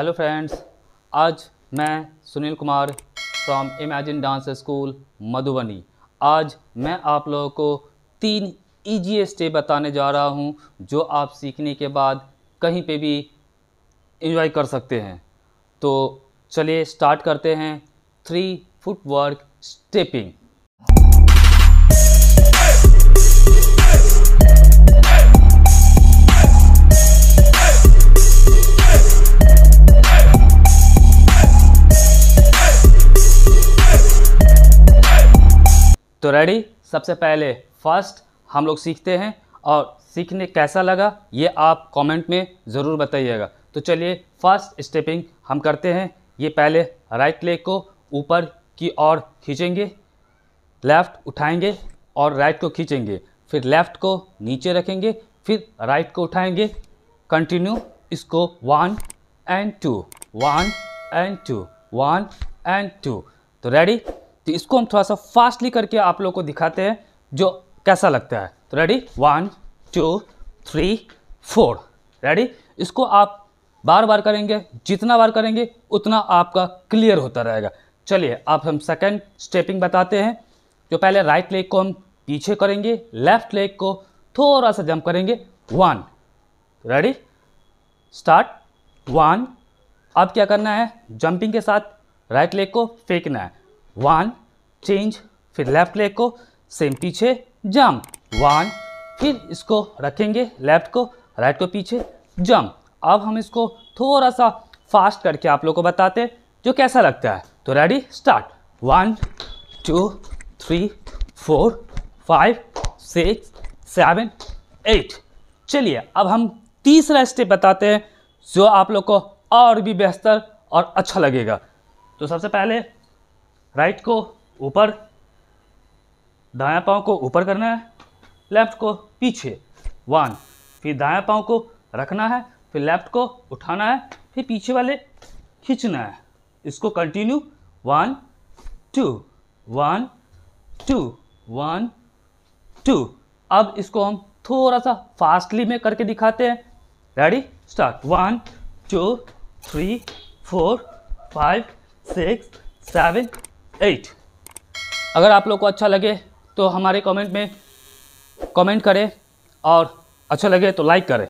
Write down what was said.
hello friends आज मैं Sunil Kumar from Imagine Dance School Madhubani आज मैं आप लोगों को तीन ईजी स्टेप बताने जा रहा हूं जो आप सीखने के बाद कहीं पे भी एंजॉय कर सकते हैं तो चलिए स्टार्ट करते हैं थ्री फुटवर्क स्टेपिंग तो रेडी सबसे पहले फर्स्ट हम लोग सीखते हैं और सीखने कैसा लगा ये आप कमेंट में ज़रूर बताइएगा तो चलिए फर्स्ट स्टेपिंग हम करते हैं ये पहले राइट लेग को ऊपर की ओर खींचेंगे लेफ़्ट उठाएंगे और राइट को खींचेंगे फिर लेफ़्ट को नीचे रखेंगे फिर राइट को उठाएंगे कंटिन्यू इसको one and two one and two one and two तो रेडी तो इसको हम थोड़ा सा फास्टली करके आप लोग को दिखाते हैं जो कैसा लगता है तो ready one two three four ready इसको आप बार बार करेंगे जितना बार करेंगे उतना आपका क्लियर होता रहेगा चलिए आप हम सेकेंड स्टेपिंग बताते हैं जो पहले राइट लेग को हम पीछे करेंगे लेफ्ट लेग को थोड़ा सा जंप करेंगे वन रेडी स्टार्ट वन अब क्या करना है जंपिंग के साथ राइट लेग को फेंकना है वन चेंज फिर लेफ्ट लेग को सेम पीछे जंप वन फिर इसको रखेंगे लेफ्ट को राइट को पीछे जंप अब हम इसको थोड़ा सा फास्ट करके आप लोग को बताते जो कैसा लगता है तो ready start one two three four five six seven eight चलिए अब हम तीसरा स्टेप बताते हैं जो आप लोग को और भी बेहतर और अच्छा लगेगा तो सबसे पहले राइट को ऊपर दाया पाँव को ऊपर करना है लेफ्ट को पीछे वन फिर दाया पाँव को रखना है फिर लेफ्ट को उठाना है फिर पीछे वाले खींचना है इसको continue one two one two one two अब इसको हम थोड़ा सा फास्टली में करके दिखाते हैं ready start one two three four five six seven eight अगर आप लोग को अच्छा लगे तो हमारे कमेंट में कमेंट करें और अच्छा लगे तो लाइक करें